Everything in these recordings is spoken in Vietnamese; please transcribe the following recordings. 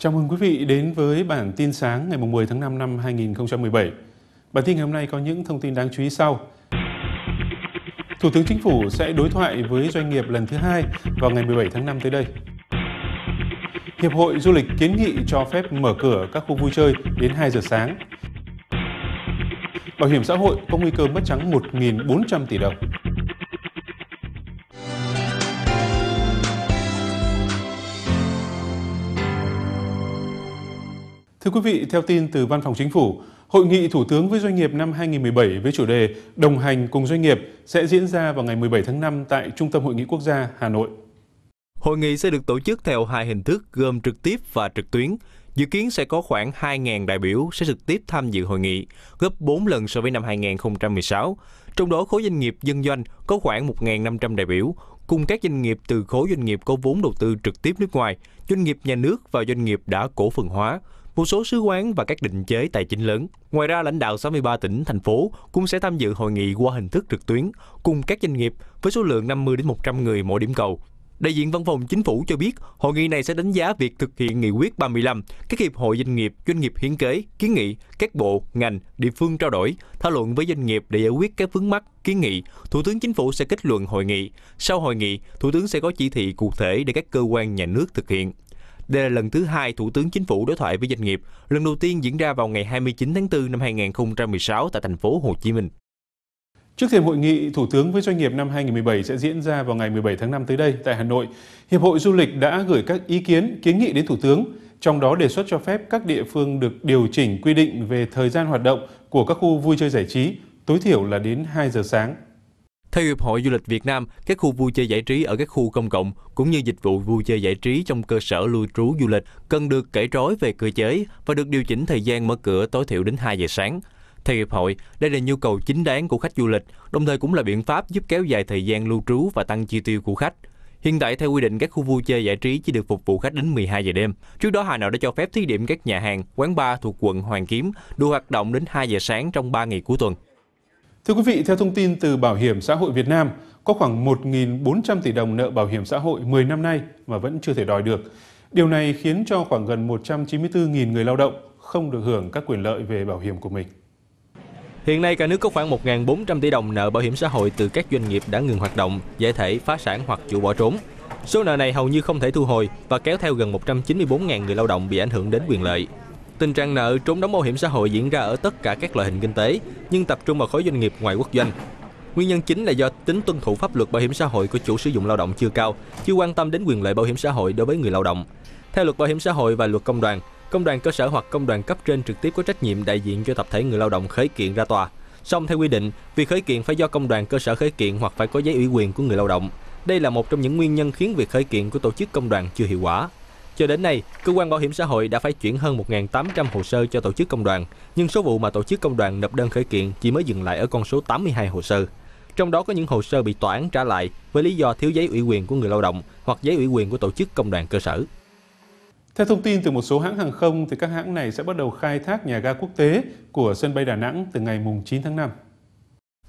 Chào mừng quý vị đến với bản tin sáng ngày 10 tháng 5 năm 2017. Bản tin ngày hôm nay có những thông tin đáng chú ý sau. Thủ tướng Chính phủ sẽ đối thoại với doanh nghiệp lần thứ hai vào ngày 17 tháng 5 tới đây. Hiệp hội Du lịch kiến nghị cho phép mở cửa các khu vui chơi đến 2 giờ sáng. Bảo hiểm xã hội có nguy cơ mất trắng 1.400 tỷ đồng. Thưa quý vị, theo tin từ Văn phòng Chính phủ, Hội nghị Thủ tướng với doanh nghiệp năm 2017 với chủ đề Đồng hành cùng doanh nghiệp sẽ diễn ra vào ngày 17 tháng 5 tại Trung tâm Hội nghị Quốc gia Hà Nội. Hội nghị sẽ được tổ chức theo hai hình thức gồm trực tiếp và trực tuyến. Dự kiến sẽ có khoảng 2.000 đại biểu sẽ trực tiếp tham dự hội nghị, gấp 4 lần so với năm 2016. Trong đó, khối doanh nghiệp dân doanh có khoảng 1.500 đại biểu, cùng các doanh nghiệp từ khối doanh nghiệp có vốn đầu tư trực tiếp nước ngoài, doanh nghiệp nhà nước và doanh nghiệp đã cổ phần hóa, một số sứ quán và các định chế tài chính lớn. Ngoài ra, lãnh đạo 63 tỉnh, thành phố cũng sẽ tham dự hội nghị qua hình thức trực tuyến cùng các doanh nghiệp với số lượng 50 đến 100 người mỗi điểm cầu. Đại diện Văn phòng Chính phủ cho biết, hội nghị này sẽ đánh giá việc thực hiện nghị quyết 35, các hiệp hội doanh nghiệp, doanh nghiệp hiến kế, kiến nghị, các bộ, ngành, địa phương trao đổi, thảo luận với doanh nghiệp để giải quyết các vướng mắc, kiến nghị. Thủ tướng Chính phủ sẽ kết luận hội nghị. Sau hội nghị, Thủ tướng sẽ có chỉ thị cụ thể để các cơ quan nhà nước thực hiện. Đây là lần thứ hai Thủ tướng Chính phủ đối thoại với doanh nghiệp, lần đầu tiên diễn ra vào ngày 29 tháng 4 năm 2016 tại thành phố Hồ Chí Minh. Trước thềm hội nghị Thủ tướng với doanh nghiệp năm 2017 sẽ diễn ra vào ngày 17 tháng 5 tới đây tại Hà Nội, Hiệp hội Du lịch đã gửi các ý kiến, kiến nghị đến Thủ tướng, trong đó đề xuất cho phép các địa phương được điều chỉnh quy định về thời gian hoạt động của các khu vui chơi giải trí tối thiểu là đến 2 giờ sáng theo Hiệp hội Du lịch Việt Nam, các khu vui chơi giải trí ở các khu công cộng cũng như dịch vụ vui chơi giải trí trong cơ sở lưu trú du lịch cần được kể trói về cơ chế và được điều chỉnh thời gian mở cửa tối thiểu đến 2 giờ sáng. Theo Hiệp hội, đây là nhu cầu chính đáng của khách du lịch, đồng thời cũng là biện pháp giúp kéo dài thời gian lưu trú và tăng chi tiêu của khách. Hiện tại theo quy định các khu vui chơi giải trí chỉ được phục vụ khách đến 12 giờ đêm. Trước đó Hà Nội đã cho phép thí điểm các nhà hàng, quán bar thuộc quận Hoàng Kiếm đủ hoạt động đến 2 giờ sáng trong 3 ngày cuối tuần. Thưa quý vị, theo thông tin từ Bảo hiểm xã hội Việt Nam, có khoảng 1.400 tỷ đồng nợ bảo hiểm xã hội 10 năm nay mà vẫn chưa thể đòi được. Điều này khiến cho khoảng gần 194.000 người lao động không được hưởng các quyền lợi về bảo hiểm của mình. Hiện nay cả nước có khoảng 1.400 tỷ đồng nợ bảo hiểm xã hội từ các doanh nghiệp đã ngừng hoạt động, giải thể, phá sản hoặc chịu bỏ trốn. Số nợ này hầu như không thể thu hồi và kéo theo gần 194.000 người lao động bị ảnh hưởng đến quyền lợi. Tình trạng nợ trốn đóng bảo hiểm xã hội diễn ra ở tất cả các loại hình kinh tế, nhưng tập trung vào khối doanh nghiệp ngoài quốc doanh. Nguyên nhân chính là do tính tuân thủ pháp luật bảo hiểm xã hội của chủ sử dụng lao động chưa cao, chưa quan tâm đến quyền lợi bảo hiểm xã hội đối với người lao động. Theo luật bảo hiểm xã hội và luật công đoàn, công đoàn cơ sở hoặc công đoàn cấp trên trực tiếp có trách nhiệm đại diện cho tập thể người lao động khởi kiện ra tòa. Song theo quy định, việc khởi kiện phải do công đoàn cơ sở khởi kiện hoặc phải có giấy ủy quyền của người lao động. Đây là một trong những nguyên nhân khiến việc khởi kiện của tổ chức công đoàn chưa hiệu quả. Cho đến nay, cơ quan bảo hiểm xã hội đã phải chuyển hơn 1.800 hồ sơ cho tổ chức công đoàn, nhưng số vụ mà tổ chức công đoàn nộp đơn khởi kiện chỉ mới dừng lại ở con số 82 hồ sơ. Trong đó có những hồ sơ bị tòa án trả lại với lý do thiếu giấy ủy quyền của người lao động hoặc giấy ủy quyền của tổ chức công đoàn cơ sở. Theo thông tin từ một số hãng hàng không, thì các hãng này sẽ bắt đầu khai thác nhà ga quốc tế của sân bay Đà Nẵng từ ngày 9 tháng 5.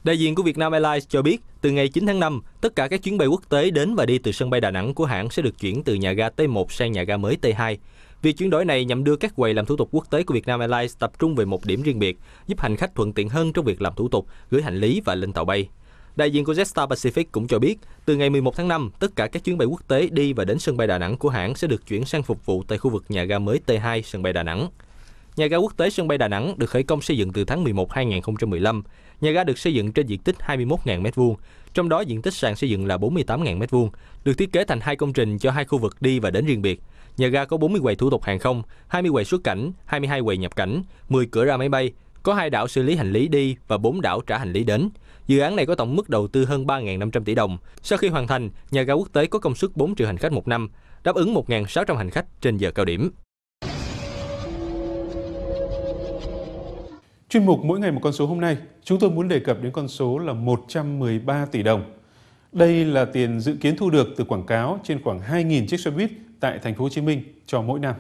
Đại diện của Vietnam Airlines cho biết, từ ngày 9 tháng 5, tất cả các chuyến bay quốc tế đến và đi từ sân bay Đà Nẵng của hãng sẽ được chuyển từ nhà ga T1 sang nhà ga mới T2. Việc chuyển đổi này nhằm đưa các quầy làm thủ tục quốc tế của Vietnam Airlines tập trung về một điểm riêng biệt, giúp hành khách thuận tiện hơn trong việc làm thủ tục, gửi hành lý và lên tàu bay. Đại diện của Jetstar Pacific cũng cho biết, từ ngày 11 tháng 5, tất cả các chuyến bay quốc tế đi và đến sân bay Đà Nẵng của hãng sẽ được chuyển sang phục vụ tại khu vực nhà ga mới T2 sân bay Đà Nẵng. Nhà ga quốc tế sân bay Đà Nẵng được khởi công xây dựng từ tháng 11 2015. Nhà ga được xây dựng trên diện tích 21.000 m2, trong đó diện tích sàn xây dựng là 48.000 m2, được thiết kế thành hai công trình cho hai khu vực đi và đến riêng biệt. Nhà ga có 40 quầy thủ tục hàng không, 20 quầy xuất cảnh, 22 quầy nhập cảnh, 10 cửa ra máy bay, có hai đảo xử lý hành lý đi và bốn đảo trả hành lý đến. Dự án này có tổng mức đầu tư hơn 3.500 tỷ đồng. Sau khi hoàn thành, nhà ga quốc tế có công suất 4 triệu hành khách một năm, đáp ứng 1.600 hành khách trên giờ cao điểm. Chuyên mục Mỗi ngày một con số hôm nay, chúng tôi muốn đề cập đến con số là 113 tỷ đồng. Đây là tiền dự kiến thu được từ quảng cáo trên khoảng 2.000 chiếc xe buýt tại thành phố Hồ Chí Minh cho mỗi năm.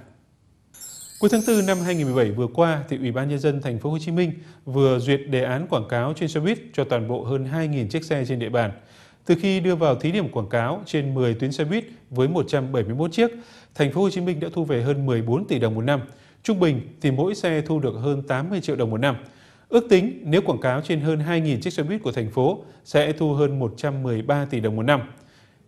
Cuối tháng 4 năm 2017 vừa qua, thì Ủy ban nhân dân thành phố Hồ Chí Minh vừa duyệt đề án quảng cáo trên xe buýt cho toàn bộ hơn 2.000 chiếc xe trên địa bàn. Từ khi đưa vào thí điểm quảng cáo trên 10 tuyến xe buýt với 171 chiếc, thành phố Hồ Chí Minh đã thu về hơn 14 tỷ đồng một năm. Trung bình thì mỗi xe thu được hơn 80 triệu đồng một năm. Ước tính nếu quảng cáo trên hơn 2.000 chiếc xe buýt của thành phố sẽ thu hơn 113 tỷ đồng một năm.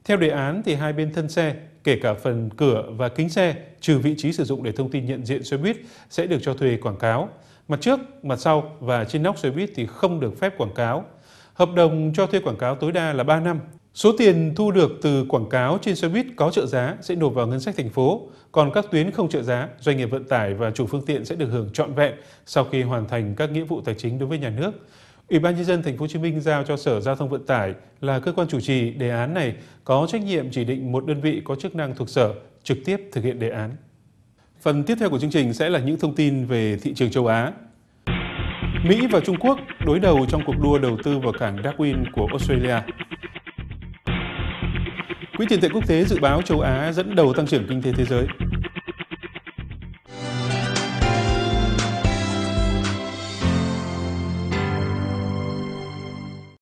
Theo đề án thì hai bên thân xe, kể cả phần cửa và kính xe, trừ vị trí sử dụng để thông tin nhận diện xe buýt sẽ được cho thuê quảng cáo. Mặt trước, mặt sau và trên nóc xe buýt thì không được phép quảng cáo. Hợp đồng cho thuê quảng cáo tối đa là 3 năm Số tiền thu được từ quảng cáo trên xe buýt có trợ giá sẽ nộp vào ngân sách thành phố, còn các tuyến không trợ giá, doanh nghiệp vận tải và chủ phương tiện sẽ được hưởng trọn vẹn sau khi hoàn thành các nghĩa vụ tài chính đối với nhà nước. Ủy ban nhân dân thành phố Hồ Chí Minh giao cho Sở Giao thông Vận tải là cơ quan chủ trì đề án này có trách nhiệm chỉ định một đơn vị có chức năng thuộc sở trực tiếp thực hiện đề án. Phần tiếp theo của chương trình sẽ là những thông tin về thị trường châu Á. Mỹ và Trung Quốc đối đầu trong cuộc đua đầu tư vào cảng Darwin của Australia. Quỹ tiền tệ quốc tế dự báo châu Á dẫn đầu tăng trưởng kinh tế thế giới.